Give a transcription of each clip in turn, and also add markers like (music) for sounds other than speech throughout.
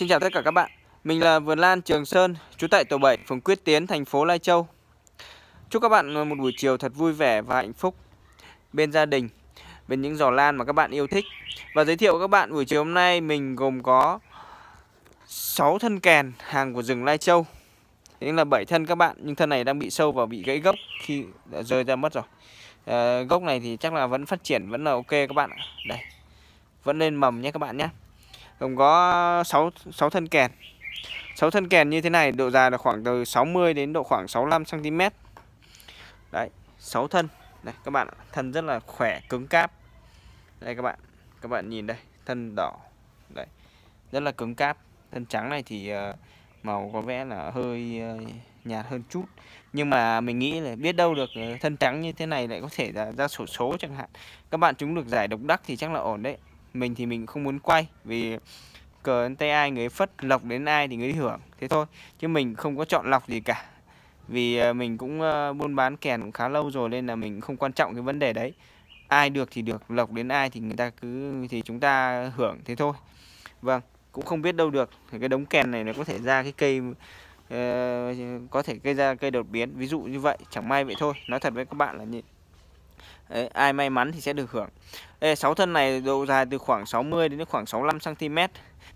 Xin chào tất cả các bạn. Mình là Vườn Lan Trường Sơn, trú tại tổ 7, phường Quyết Tiến, thành phố Lai Châu. Chúc các bạn một buổi chiều thật vui vẻ và hạnh phúc bên gia đình, bên những giỏ lan mà các bạn yêu thích. Và giới thiệu các bạn buổi chiều hôm nay mình gồm có 6 thân kèn hàng của rừng Lai Châu. Đấy là 7 thân các bạn, nhưng thân này đang bị sâu và bị gãy gốc khi đã rơi ra mất rồi. À, gốc này thì chắc là vẫn phát triển, vẫn là ok các bạn ạ. Đây, vẫn lên mầm nhé các bạn nhé gồm có 6, 6 thân kèn 6 thân kèn như thế này độ dài là khoảng từ 60 đến độ khoảng 65 cm đấy 6 thân này các bạn thân rất là khỏe cứng cáp đây các bạn các bạn nhìn đây thân đỏ đấy rất là cứng cáp thân trắng này thì ờ, màu có vẻ là hơi ờ, nhạt hơn chút nhưng mà mình nghĩ là biết đâu được ờ, thân trắng như thế này lại có thể là ra sổ số chẳng hạn các bạn chúng được giải độc đắc thì chắc là ổn đấy mình thì mình không muốn quay vì cờ đến tay ai người ấy phất lọc đến ai thì người ấy hưởng thế thôi chứ mình không có chọn lọc gì cả vì ờ, mình cũng ờ, buôn bán kèn cũng khá lâu rồi nên là mình không quan trọng cái vấn đề đấy ai được thì được lọc đến ai thì người ta cứ thì chúng ta hưởng thế thôi vâng cũng không biết đâu được thì cái đống kèn này nó có thể ra cái cây ờ, có thể gây ra cây đột biến ví dụ như vậy chẳng may vậy thôi nói thật với các bạn là như Đấy, ai may mắn thì sẽ được hưởng. Đây, 6 thân này độ dài từ khoảng 60 đến khoảng 65 cm.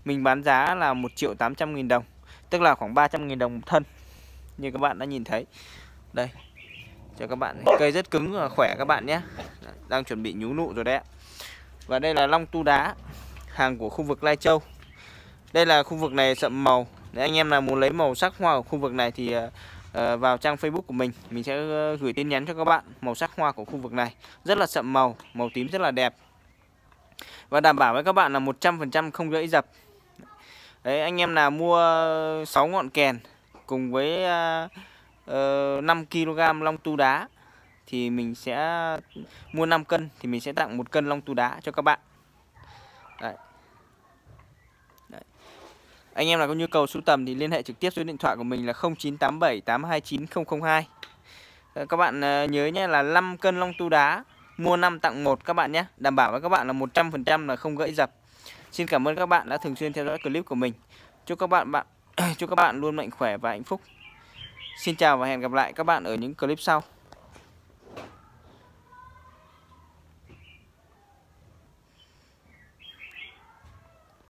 Mình bán giá là 1 triệu 800 nghìn đồng, tức là khoảng 300 nghìn đồng một thân. Như các bạn đã nhìn thấy. Đây. Cho các bạn cây rất cứng và khỏe các bạn nhé. Đang chuẩn bị nhú nụ rồi đấy. Và đây là long tu đá, hàng của khu vực Lai Châu. Đây là khu vực này sậm màu. Nếu anh em nào muốn lấy màu sắc hoa ở khu vực này thì ờ, Ờ, vào trang Facebook của mình mình sẽ ờ, gửi tin nhắn cho các bạn màu sắc hoa của khu vực này rất là sậm màu màu tím rất là đẹp và đảm bảo với các bạn là 100% không gãy dập đấy anh em nào mua 6 ngọn kèn cùng với uh, à, 5 ờ, kg long tu đá thì mình sẽ mua 5 cân thì mình sẽ tặng một cân long tu đá cho các bạn đấy. Anh em nào có nhu cầu sưu tầm thì liên hệ trực tiếp số điện thoại của mình là 0987829002 ờ, Các bạn ờ, nhớ nhé là 5 cân long tu đá, mua 5 tặng 1 các bạn nhé. Đảm bảo với các bạn là 100% là không gãy dập. Xin cảm ơn các bạn đã thường xuyên theo dõi clip của mình. Chúc các bạn bạn (clears throat) chúc các bạn luôn mạnh khỏe và hạnh phúc. Xin chào và hẹn gặp lại các bạn ở những clip sau.